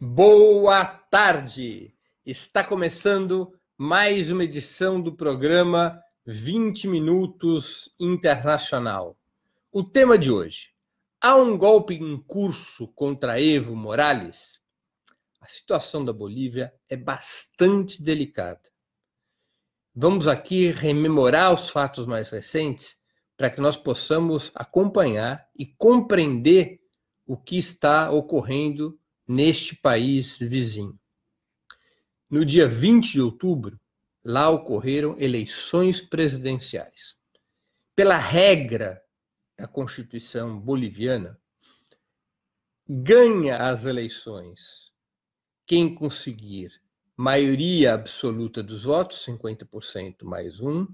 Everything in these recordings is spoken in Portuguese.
Boa tarde! Está começando mais uma edição do programa 20 Minutos Internacional. O tema de hoje: há um golpe em curso contra Evo Morales? A situação da Bolívia é bastante delicada. Vamos aqui rememorar os fatos mais recentes para que nós possamos acompanhar e compreender o que está ocorrendo neste país vizinho. No dia 20 de outubro, lá ocorreram eleições presidenciais. Pela regra da Constituição boliviana, ganha as eleições quem conseguir maioria absoluta dos votos, 50% mais um,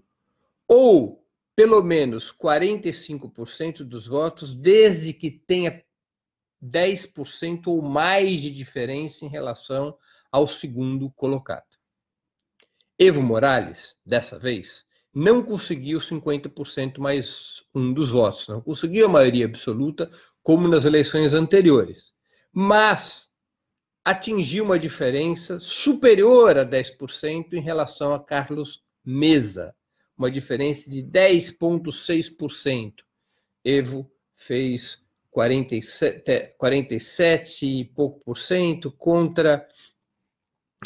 ou pelo menos 45% dos votos, desde que tenha 10% ou mais de diferença em relação ao segundo colocado. Evo Morales, dessa vez, não conseguiu 50% mais um dos votos, não conseguiu a maioria absoluta, como nas eleições anteriores, mas atingiu uma diferença superior a 10% em relação a Carlos Mesa, uma diferença de 10,6%. Evo fez 47, 47 é, e pouco por cento contra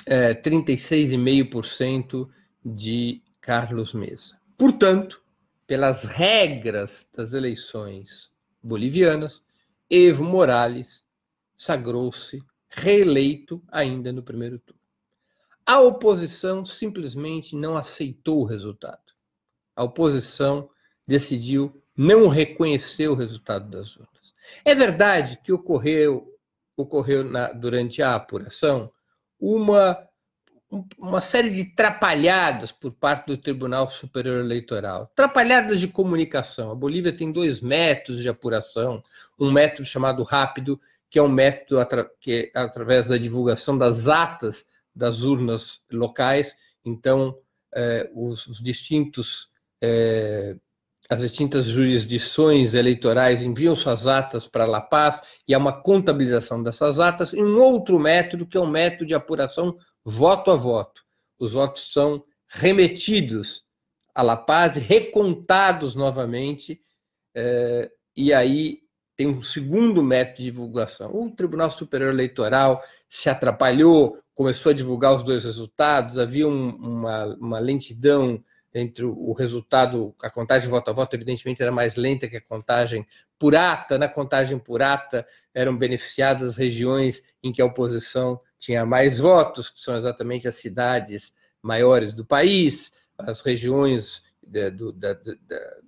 é, 36,5% de Carlos Mesa. Portanto, pelas regras das eleições bolivianas, Evo Morales sagrou-se reeleito ainda no primeiro turno. A oposição simplesmente não aceitou o resultado. A oposição decidiu não reconhecer o resultado das urnas. É verdade que ocorreu, ocorreu na, durante a apuração uma, uma série de trapalhadas por parte do Tribunal Superior Eleitoral. Trapalhadas de comunicação. A Bolívia tem dois métodos de apuração: um método chamado rápido, que é um método atra, que é através da divulgação das atas das urnas locais. Então, eh, os, os, distintos. Eh, as distintas jurisdições eleitorais enviam suas atas para La Paz e há uma contabilização dessas atas e um outro método que é o um método de apuração voto a voto. Os votos são remetidos a La Paz, recontados novamente, eh, e aí tem um segundo método de divulgação. O Tribunal Superior Eleitoral se atrapalhou, começou a divulgar os dois resultados, havia um, uma, uma lentidão entre o resultado, a contagem voto a voto, evidentemente era mais lenta que a contagem por ata. Na contagem por ata eram beneficiadas as regiões em que a oposição tinha mais votos, que são exatamente as cidades maiores do país, as regiões de, do, da,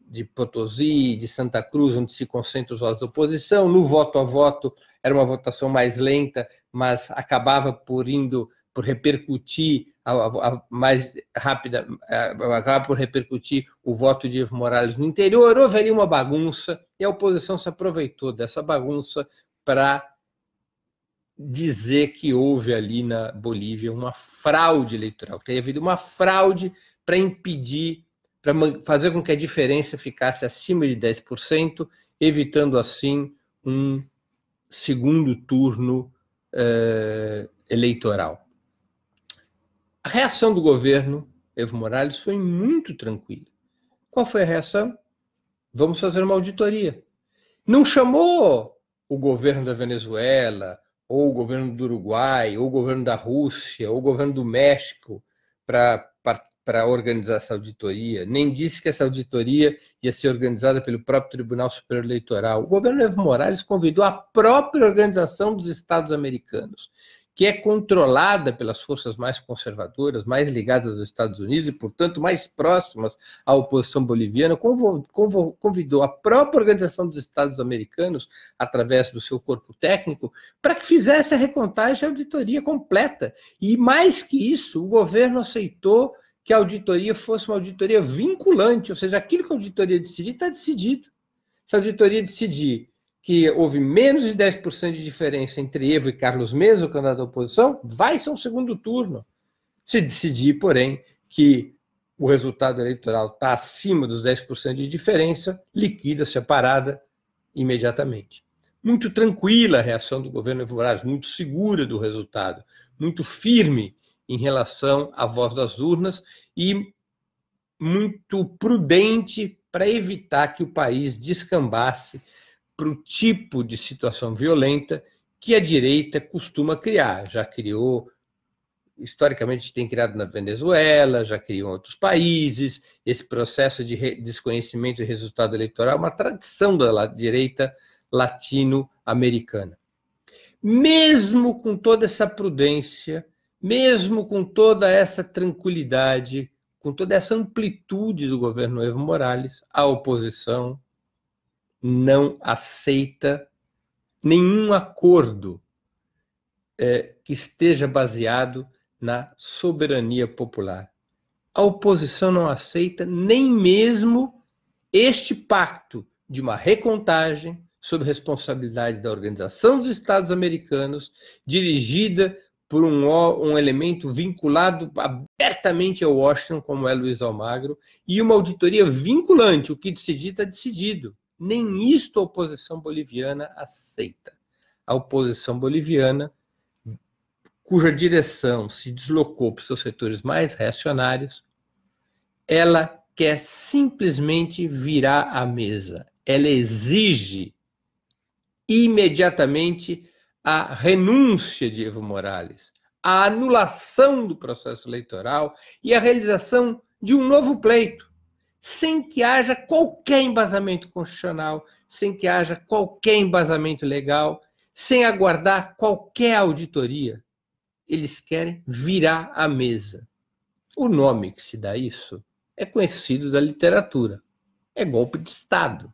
de Potosí, de Santa Cruz, onde se concentram os votos da oposição. No voto a voto era uma votação mais lenta, mas acabava por indo por repercutir a, a mais rápida, acabar por repercutir o voto de Evo Morales no interior, houve ali uma bagunça e a oposição se aproveitou dessa bagunça para dizer que houve ali na Bolívia uma fraude eleitoral, que teria havido uma fraude para impedir, para fazer com que a diferença ficasse acima de 10%, evitando assim um segundo turno eh, eleitoral. A reação do governo Evo Morales foi muito tranquila. Qual foi a reação? Vamos fazer uma auditoria. Não chamou o governo da Venezuela, ou o governo do Uruguai, ou o governo da Rússia, ou o governo do México para organizar essa auditoria, nem disse que essa auditoria ia ser organizada pelo próprio Tribunal Superior Eleitoral. O governo Evo Morales convidou a própria Organização dos Estados Americanos que é controlada pelas forças mais conservadoras, mais ligadas aos Estados Unidos e, portanto, mais próximas à oposição boliviana, convidou a própria Organização dos Estados Americanos, através do seu corpo técnico, para que fizesse a recontagem e a auditoria completa. E, mais que isso, o governo aceitou que a auditoria fosse uma auditoria vinculante, ou seja, aquilo que a auditoria decidir está decidido. Se a auditoria decidir que houve menos de 10% de diferença entre Evo e Carlos Mesa, o candidato da oposição, vai ser um segundo turno. Se decidir, porém, que o resultado eleitoral está acima dos 10% de diferença, liquida-se a parada imediatamente. Muito tranquila a reação do governo Evo Morales, muito segura do resultado, muito firme em relação à voz das urnas e muito prudente para evitar que o país descambasse para o tipo de situação violenta que a direita costuma criar. Já criou, historicamente, tem criado na Venezuela, já criou em outros países. Esse processo de desconhecimento do resultado eleitoral é uma tradição da direita latino-americana. Mesmo com toda essa prudência, mesmo com toda essa tranquilidade, com toda essa amplitude do governo Evo Morales, a oposição, não aceita nenhum acordo é, que esteja baseado na soberania popular. A oposição não aceita nem mesmo este pacto de uma recontagem sob responsabilidade da Organização dos Estados Americanos, dirigida por um, um elemento vinculado abertamente a Washington, como é Luiz Almagro, e uma auditoria vinculante, o que decidir está é decidido. Nem isto a oposição boliviana aceita. A oposição boliviana, cuja direção se deslocou para os seus setores mais reacionários, ela quer simplesmente virar a mesa. Ela exige imediatamente a renúncia de Evo Morales, a anulação do processo eleitoral e a realização de um novo pleito sem que haja qualquer embasamento constitucional, sem que haja qualquer embasamento legal, sem aguardar qualquer auditoria. Eles querem virar a mesa. O nome que se dá isso é conhecido da literatura. É golpe de Estado.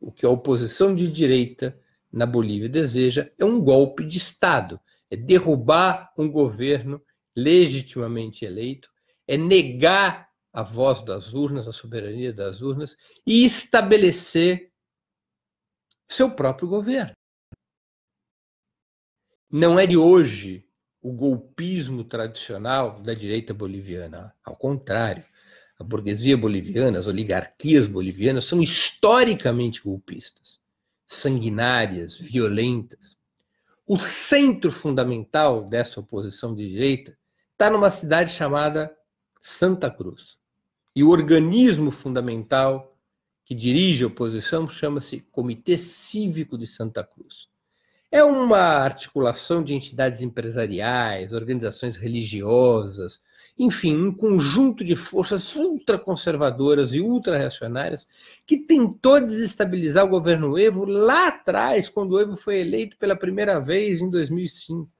O que a oposição de direita na Bolívia deseja é um golpe de Estado, é derrubar um governo legitimamente eleito, é negar a voz das urnas, a soberania das urnas e estabelecer seu próprio governo. Não é de hoje o golpismo tradicional da direita boliviana, ao contrário. A burguesia boliviana, as oligarquias bolivianas são historicamente golpistas, sanguinárias, violentas. O centro fundamental dessa oposição de direita está numa cidade chamada Santa Cruz. E o organismo fundamental que dirige a oposição chama-se Comitê Cívico de Santa Cruz. É uma articulação de entidades empresariais, organizações religiosas, enfim, um conjunto de forças ultraconservadoras e ultra-reacionárias que tentou desestabilizar o governo Evo lá atrás, quando o Evo foi eleito pela primeira vez em 2005.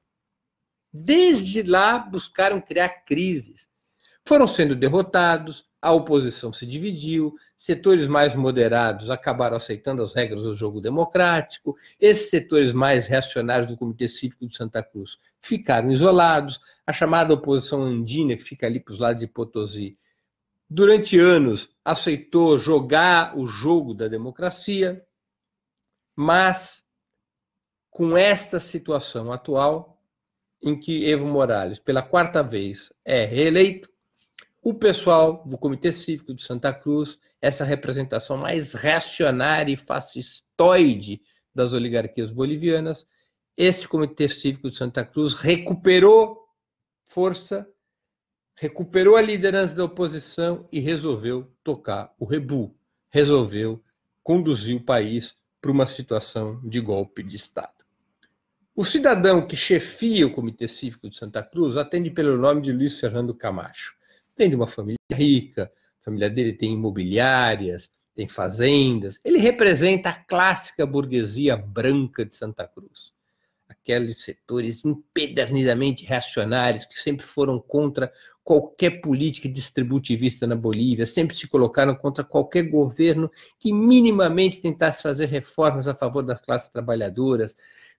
Desde lá buscaram criar crises, foram sendo derrotados, a oposição se dividiu, setores mais moderados acabaram aceitando as regras do jogo democrático, esses setores mais reacionários do Comitê Cívico de Santa Cruz ficaram isolados, a chamada oposição andina, que fica ali para os lados de Potosí, durante anos aceitou jogar o jogo da democracia, mas com esta situação atual, em que Evo Morales, pela quarta vez, é reeleito, o pessoal do Comitê Cívico de Santa Cruz, essa representação mais reacionária e fascistoide das oligarquias bolivianas, esse Comitê Cívico de Santa Cruz recuperou força, recuperou a liderança da oposição e resolveu tocar o rebu, resolveu conduzir o país para uma situação de golpe de Estado. O cidadão que chefia o Comitê Cívico de Santa Cruz atende pelo nome de Luiz Fernando Camacho vem de uma família rica, a família dele tem imobiliárias, tem fazendas. Ele representa a clássica burguesia branca de Santa Cruz. Aqueles setores empedernidamente reacionários que sempre foram contra qualquer política distributivista na Bolívia, sempre se colocaram contra qualquer governo que minimamente tentasse fazer reformas a favor das classes trabalhadoras,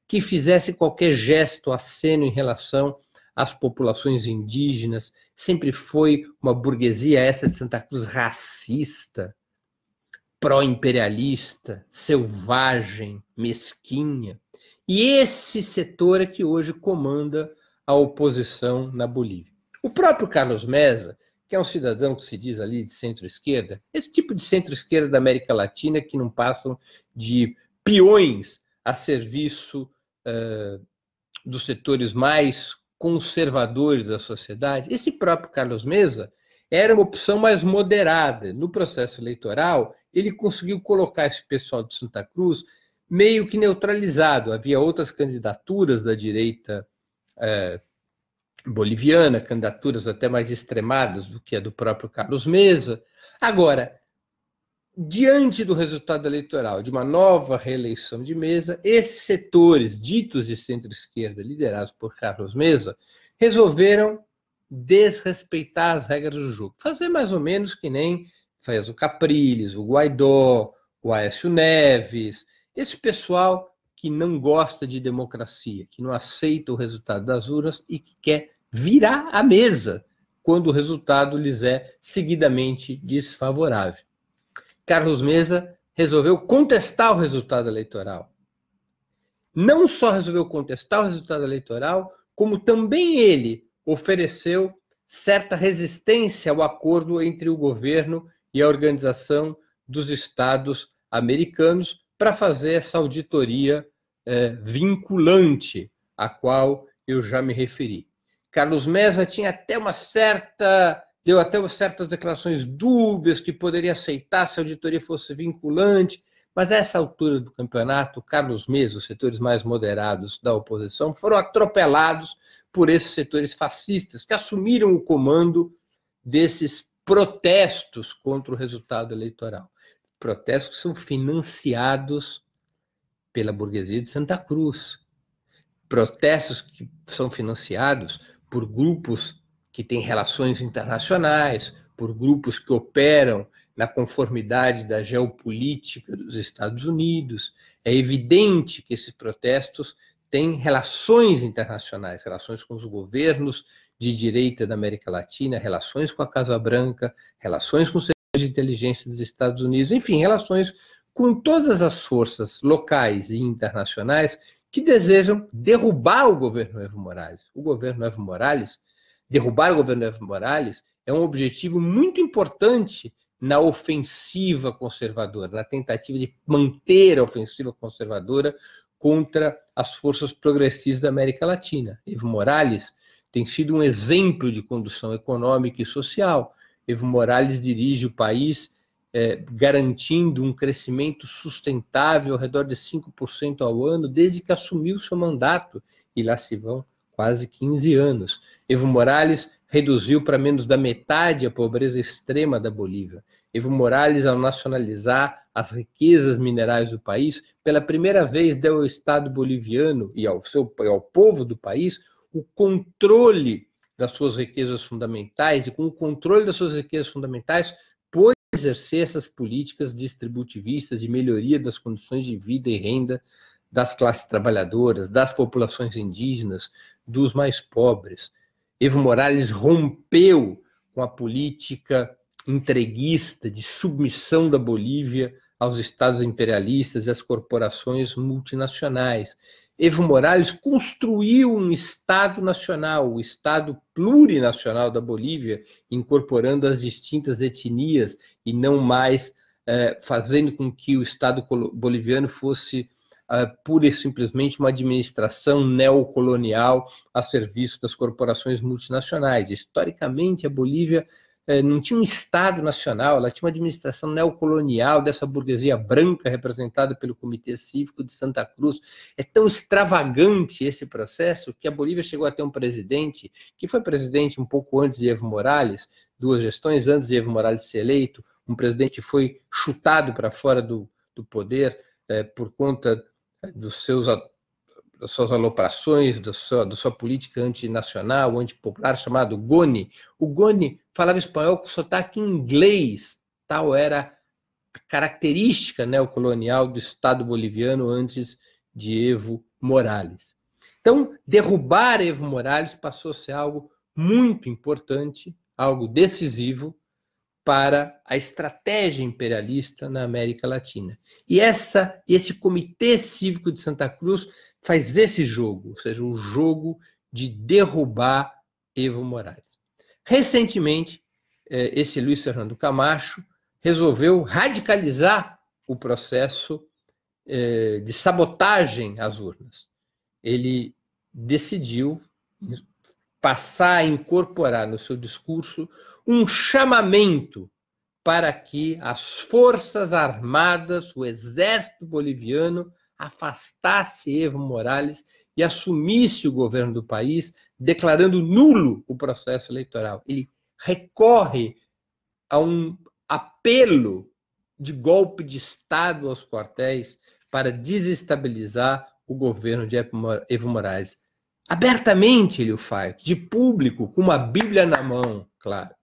que fizesse qualquer gesto, aceno em relação as populações indígenas, sempre foi uma burguesia essa de Santa Cruz racista, pró-imperialista, selvagem, mesquinha. E esse setor é que hoje comanda a oposição na Bolívia. O próprio Carlos Mesa, que é um cidadão que se diz ali de centro-esquerda, esse tipo de centro-esquerda da América Latina que não passam de peões a serviço uh, dos setores mais conservadores da sociedade, esse próprio Carlos Mesa era uma opção mais moderada. No processo eleitoral, ele conseguiu colocar esse pessoal de Santa Cruz meio que neutralizado. Havia outras candidaturas da direita eh, boliviana, candidaturas até mais extremadas do que a do próprio Carlos Mesa. Agora, diante do resultado eleitoral de uma nova reeleição de Mesa, esses setores ditos de centro-esquerda, liderados por Carlos Mesa, resolveram desrespeitar as regras do jogo. Fazer mais ou menos que nem faz o Capriles, o Guaidó, o Aécio Neves, esse pessoal que não gosta de democracia, que não aceita o resultado das urnas e que quer virar a mesa quando o resultado lhes é seguidamente desfavorável. Carlos Mesa resolveu contestar o resultado eleitoral. Não só resolveu contestar o resultado eleitoral, como também ele ofereceu certa resistência ao acordo entre o governo e a organização dos estados americanos para fazer essa auditoria é, vinculante a qual eu já me referi. Carlos Mesa tinha até uma certa deu até certas declarações dúbias que poderia aceitar se a auditoria fosse vinculante, mas a essa altura do campeonato, Carlos Mesa, os setores mais moderados da oposição, foram atropelados por esses setores fascistas que assumiram o comando desses protestos contra o resultado eleitoral. Protestos que são financiados pela burguesia de Santa Cruz. Protestos que são financiados por grupos que tem relações internacionais, por grupos que operam na conformidade da geopolítica dos Estados Unidos. É evidente que esses protestos têm relações internacionais, relações com os governos de direita da América Latina, relações com a Casa Branca, relações com o serviço de inteligência dos Estados Unidos, enfim, relações com todas as forças locais e internacionais que desejam derrubar o governo Evo Morales. O governo Evo Morales derrubar o governo Evo Morales é um objetivo muito importante na ofensiva conservadora, na tentativa de manter a ofensiva conservadora contra as forças progressistas da América Latina. Evo Morales tem sido um exemplo de condução econômica e social. Evo Morales dirige o país é, garantindo um crescimento sustentável ao redor de 5% ao ano desde que assumiu seu mandato, e lá se vão quase 15 anos. Evo Morales reduziu para menos da metade a pobreza extrema da Bolívia. Evo Morales, ao nacionalizar as riquezas minerais do país, pela primeira vez deu ao Estado boliviano e ao, seu, ao povo do país o controle das suas riquezas fundamentais e com o controle das suas riquezas fundamentais pôde exercer essas políticas distributivistas de melhoria das condições de vida e renda das classes trabalhadoras, das populações indígenas, dos mais pobres. Evo Morales rompeu com a política entreguista de submissão da Bolívia aos estados imperialistas e às corporações multinacionais. Evo Morales construiu um Estado nacional, o Estado plurinacional da Bolívia, incorporando as distintas etnias e não mais eh, fazendo com que o Estado boliviano fosse uh, pura e simplesmente uma administração neocolonial a serviço das corporações multinacionais. Historicamente, a Bolívia eh, não tinha um Estado nacional, ela tinha uma administração neocolonial dessa burguesia branca representada pelo Comitê Cívico de Santa Cruz. É tão extravagante esse processo que a Bolívia chegou a ter um presidente, que foi presidente um pouco antes de Evo Morales, duas gestões antes de Evo Morales ser eleito, um presidente que foi chutado para fora do, do poder eh, por conta dos seus, das suas aloprações, da sua, da sua política antinacional, antipopular, chamado Goni. O Goni falava espanhol com sotaque inglês, tal era a característica neocolonial né, do Estado boliviano antes de Evo Morales. Então, derrubar Evo Morales passou a ser algo muito importante, algo decisivo, para a estratégia imperialista na América Latina. E essa, esse Comitê Cívico de Santa Cruz faz esse jogo, ou seja, o jogo de derrubar Evo Morales. Recentemente, é, esse Luiz Fernando Camacho resolveu radicalizar o processo é, de sabotagem às urnas. Ele decidiu, passar a incorporar no seu discurso um chamamento para que as forças armadas, o exército boliviano, afastasse Evo Morales e assumisse o governo do país, declarando nulo o processo eleitoral. Ele recorre a um apelo de golpe de Estado aos quartéis para desestabilizar o governo de Evo Morales. Abertamente ele o faz, de público, com uma Bíblia na mão, claro.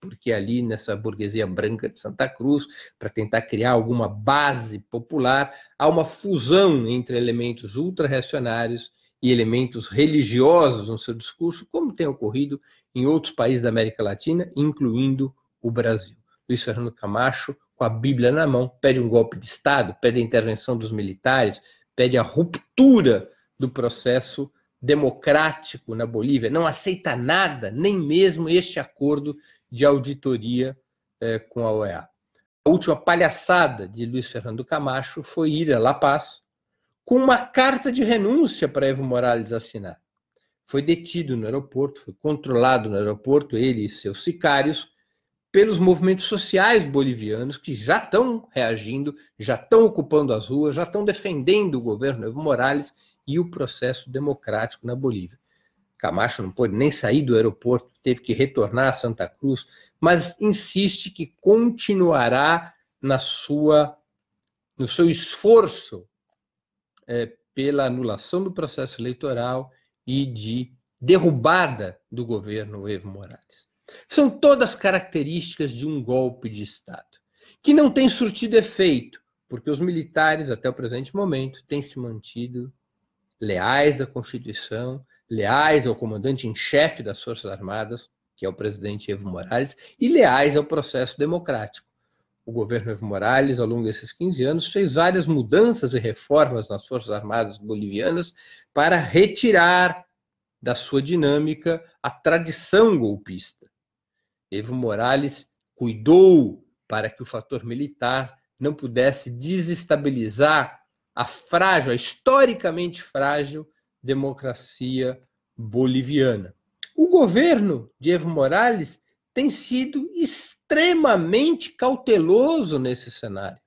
Porque ali nessa burguesia branca de Santa Cruz, para tentar criar alguma base popular, há uma fusão entre elementos ultra-reacionários e elementos religiosos no seu discurso, como tem ocorrido em outros países da América Latina, incluindo o Brasil. Luiz Fernando Camacho, com a Bíblia na mão, pede um golpe de Estado, pede a intervenção dos militares, pede a ruptura do processo democrático na Bolívia não aceita nada, nem mesmo este acordo de auditoria eh, com a OEA. A última palhaçada de Luiz Fernando Camacho foi ir a La Paz com uma carta de renúncia para Evo Morales assinar. Foi detido no aeroporto, foi controlado no aeroporto, ele e seus sicários, pelos movimentos sociais bolivianos que já estão reagindo, já estão ocupando as ruas, já estão defendendo o governo Evo Morales e o processo democrático na Bolívia. Camacho não pôde nem sair do aeroporto, teve que retornar a Santa Cruz, mas insiste que continuará na sua, no seu esforço é, pela anulação do processo eleitoral e de derrubada do governo Evo Morales. São todas características de um golpe de Estado, que não tem surtido efeito, porque os militares, até o presente momento, têm se mantido leais à Constituição, leais ao comandante em chefe das Forças Armadas, que é o presidente Evo Morales, e leais ao processo democrático. O governo Evo Morales, ao longo desses 15 anos, fez várias mudanças e reformas nas Forças Armadas bolivianas para retirar da sua dinâmica a tradição golpista. Evo Morales cuidou para que o fator militar não pudesse desestabilizar a frágil, a historicamente frágil democracia boliviana. O governo de Evo Morales tem sido extremamente cauteloso nesse cenário,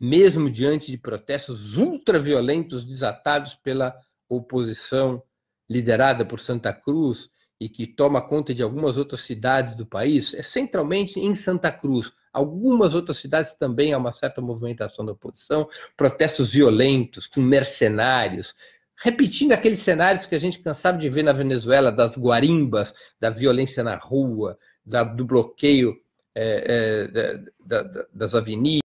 mesmo diante de protestos ultraviolentos desatados pela oposição liderada por Santa Cruz e que toma conta de algumas outras cidades do país, é centralmente em Santa Cruz, Algumas outras cidades também há uma certa movimentação da oposição, protestos violentos, com mercenários, repetindo aqueles cenários que a gente cansava de ver na Venezuela, das guarimbas, da violência na rua, da, do bloqueio é, é, da, da, das avenidas,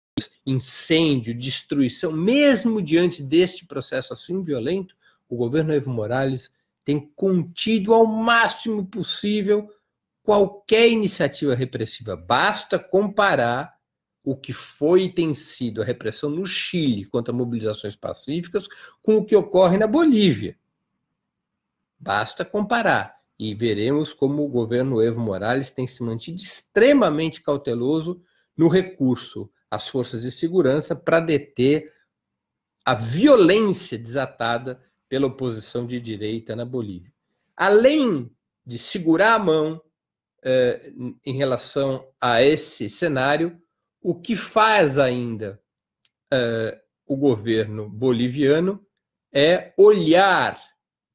incêndio, destruição. Mesmo diante deste processo assim violento, o governo Evo Morales tem contido ao máximo possível qualquer iniciativa repressiva. Basta comparar o que foi e tem sido a repressão no Chile contra mobilizações pacíficas com o que ocorre na Bolívia. Basta comparar e veremos como o governo Evo Morales tem se mantido extremamente cauteloso no recurso às forças de segurança para deter a violência desatada pela oposição de direita na Bolívia. Além de segurar a mão eh, em relação a esse cenário, o que faz ainda eh, o governo boliviano é olhar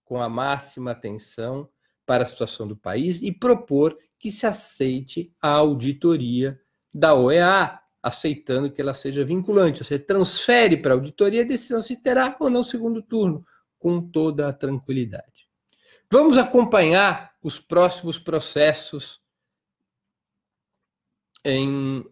com a máxima atenção para a situação do país e propor que se aceite a auditoria da OEA, aceitando que ela seja vinculante. Você transfere para a auditoria a decisão se terá ou não segundo turno, com toda a tranquilidade. Vamos acompanhar os próximos processos em,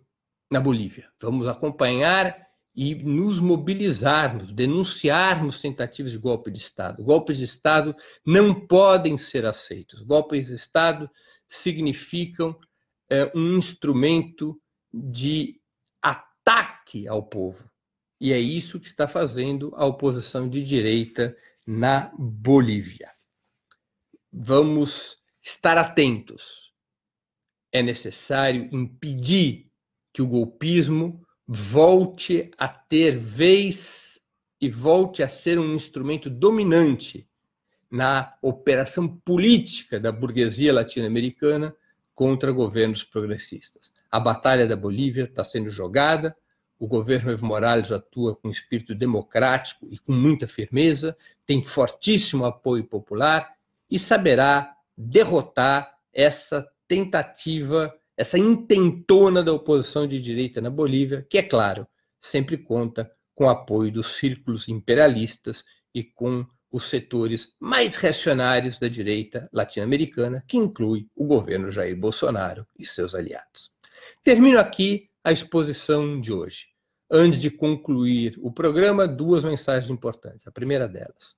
na Bolívia. Vamos acompanhar e nos mobilizarmos, denunciarmos tentativas de golpe de Estado. Golpes de Estado não podem ser aceitos. Golpes de Estado significam é, um instrumento de ataque ao povo. E é isso que está fazendo a oposição de direita na Bolívia vamos estar atentos. É necessário impedir que o golpismo volte a ter vez e volte a ser um instrumento dominante na operação política da burguesia latino-americana contra governos progressistas. A batalha da Bolívia está sendo jogada, o governo Evo Morales atua com espírito democrático e com muita firmeza, tem fortíssimo apoio popular, e saberá derrotar essa tentativa, essa intentona da oposição de direita na Bolívia, que, é claro, sempre conta com o apoio dos círculos imperialistas e com os setores mais reacionários da direita latino-americana, que inclui o governo Jair Bolsonaro e seus aliados. Termino aqui a exposição de hoje. Antes de concluir o programa, duas mensagens importantes. A primeira delas.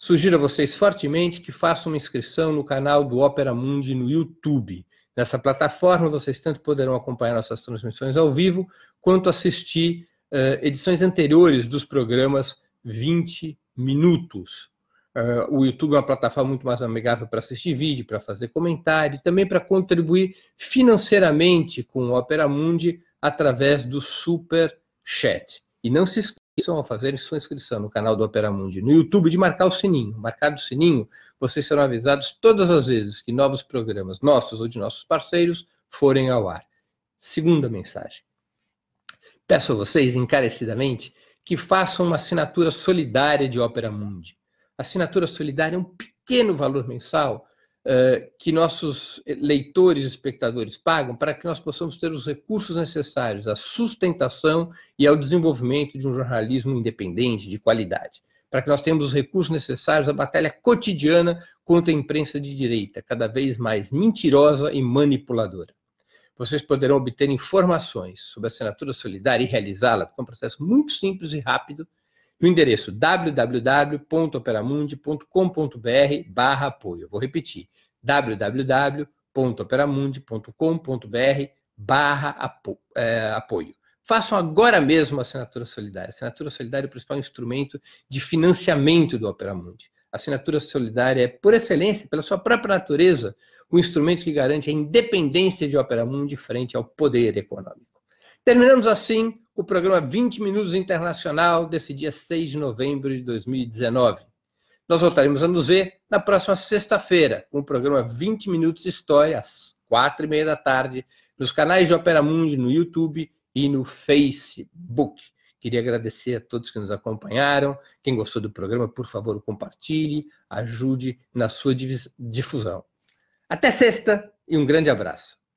Sugiro a vocês fortemente que façam uma inscrição no canal do Opera Mundi no YouTube. Nessa plataforma, vocês tanto poderão acompanhar nossas transmissões ao vivo, quanto assistir uh, edições anteriores dos programas 20 Minutos. Uh, o YouTube é uma plataforma muito mais amigável para assistir vídeo, para fazer comentário, e também para contribuir financeiramente com o Opera Mundi através do Super Chat. E não se ao fazer sua inscrição no canal do Opera Mundi no YouTube de marcar o sininho. Marcado o sininho, vocês serão avisados todas as vezes que novos programas nossos ou de nossos parceiros forem ao ar. Segunda mensagem. Peço a vocês encarecidamente que façam uma assinatura solidária de Opera Mundi. assinatura solidária é um pequeno valor mensal eh, que nossos leitores e espectadores pagam para que nós possamos ter os recursos necessários à sustentação e ao desenvolvimento de um jornalismo independente, de qualidade. Para que nós tenhamos os recursos necessários à batalha cotidiana contra a imprensa de direita, cada vez mais mentirosa e manipuladora. Vocês poderão obter informações sobre a assinatura solidária e realizá-la, porque é um processo muito simples e rápido, no endereço www.operamundi.com.br barra apoio. vou repetir, www.operamundi.com.br barra é, apoio. Façam agora mesmo a assinatura solidária. A assinatura solidária é o principal instrumento de financiamento do Operamundi. A assinatura solidária é, por excelência, pela sua própria natureza, o instrumento que garante a independência de Operamundi frente ao poder econômico. Terminamos assim o programa 20 Minutos Internacional desse dia 6 de novembro de 2019. Nós voltaremos a nos ver na próxima sexta-feira, com o programa 20 Minutos História, às quatro e meia da tarde, nos canais de Opera Mundi, no YouTube e no Facebook. Queria agradecer a todos que nos acompanharam. Quem gostou do programa, por favor, compartilhe, ajude na sua difusão. Até sexta e um grande abraço.